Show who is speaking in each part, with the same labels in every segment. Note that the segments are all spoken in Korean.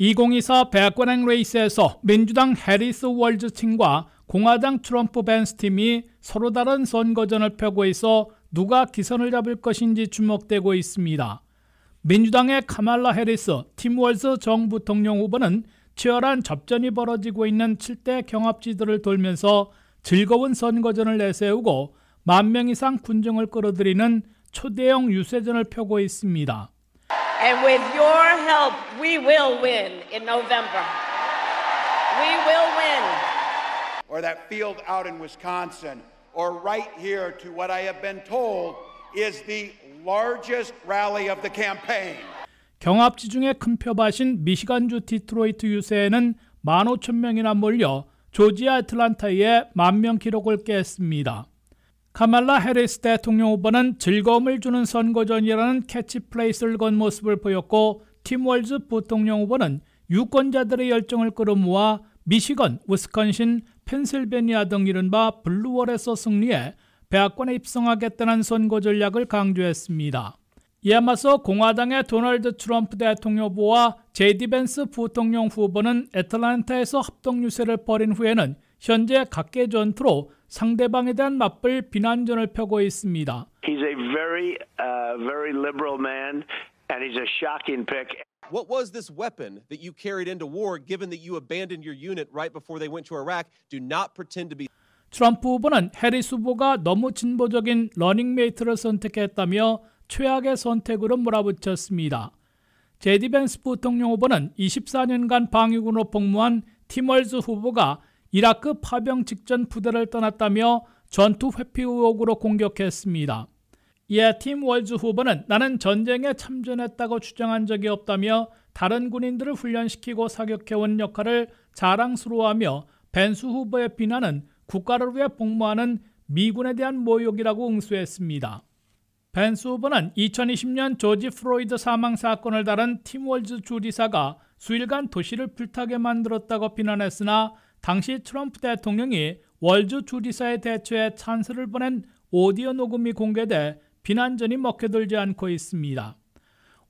Speaker 1: 2024 백과랭 레이스에서 민주당 해리스 월즈 층과 공화당 트럼프 벤스 팀이 서로 다른 선거전을 펴고 있어 누가 기선을 잡을 것인지 주목되고 있습니다. 민주당의 카말라 해리스, 팀 월스 정 부통령 후보는 치열한 접전이 벌어지고 있는 7대 경합지들을 돌면서 즐거운 선거전을 내세우고 만 명 이상 군중을 끌어들이는 초대형 유세전을 펴고 있습니다. And with your help, we will win in November. We will win. Or that field out in Wisconsin, or right here to what I have been told is the largest rally of the campaign. 경합지 중에 큰 표밭인 미시간주 디트로이트 유세에는 15,000명이나 몰려 조지아 애틀란타의 만 명 기록을 깼습니다. 카말라 해리스 대통령 후보는 즐거움을 주는 선거전이라는 캐치플레이스를 건 모습을 보였고 팀 월즈 부통령 후보는 유권자들의 열정을 끌어모아 미시건, 우스컨신 펜실베니아 등 이른바 블루월에서 승리해 백악관에 입성하겠다는 선거 전략을 강조했습니다. 이에 맞서 공화당의 도널드 트럼프 대통령 후보와 제이디 벤스 부통령 후보는 애틀란타에서 합동 유세를 벌인 후에는 현재 각계 전투로 상대방에 대한 맞불 비난전을 펴고 있습니다. He's a very, uh, very liberal man, and he's a shocking pick. What was this weapon that you carried into war, given that you abandoned your unit right before they went to Iraq? Do not pretend to be. 트럼프 후보는 해리 후보가 너무 진보적인 러닝메이트를 선택했다며 최악의 선택으로 몰아붙였습니다. 제디 벤스 부통령 후보는 24년간 방위군으로 복무한 티멀즈 후보가 이라크 파병 직전 부대를 떠났다며 전투 회피 의혹으로 공격했습니다. 이에 팀 월즈 후보는 나는 전쟁에 참전했다고 주장한 적이 없다며 다른 군인들을 훈련시키고 사격해온 역할을 자랑스러워하며 벤스 후보의 비난은 국가를 위해 복무하는 미군에 대한 모욕이라고 응수했습니다. 벤 수브는 2020년 조지 프로이드 사망 사건을 다룬 팀월즈 주리사가 수일간 도시를 불타게 만들었다고 비난했으나 당시 트럼프 대통령이 월즈 주리사의 대처에 찬스를 보낸 오디오 녹음이 공개돼 비난전이 먹혀들지 않고 있습니다.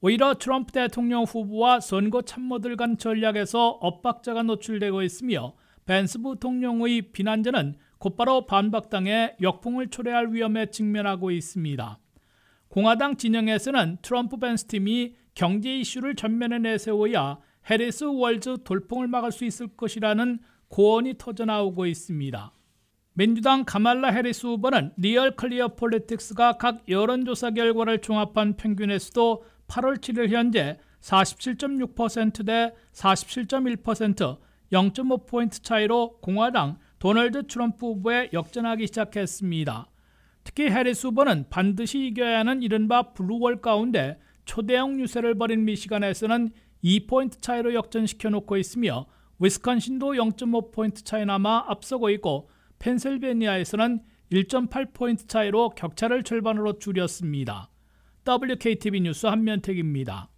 Speaker 1: 오히려 트럼프 대통령 후보와 선거 참모들 간 전략에서 엇박자가 노출되고 있으며 벤스 부통령의 비난전은 곧바로 반박당해 역풍을 초래할 위험에 직면하고 있습니다. 공화당 진영에서는 트럼프 벤스 팀이 경제 이슈를 전면에 내세워야 해리스 월즈 돌풍을 막을 수 있을 것이라는 고언이 터져나오고 있습니다. 민주당 가말라 해리스 후보는 리얼 클리어 폴리틱스가 각 여론조사 결과를 종합한 평균에서도 8월 7일 현재 47.6%대 47.1% 0.5포인트 차이로 공화당 도널드 트럼프 후보에 역전하기 시작했습니다. 특히 해리수후는 반드시 이겨야 하는 이른바 블루월 가운데 초대형 유세를 벌인 미시간에서는 2포인트 차이로 역전시켜 놓고 있으며 위스콘신도 0.5포인트 차이 남아 앞서고 있고 펜실베니아에서는 1.8포인트 차이로 격차를 절반으로 줄였습니다. WKTV 뉴스 한면택입니다.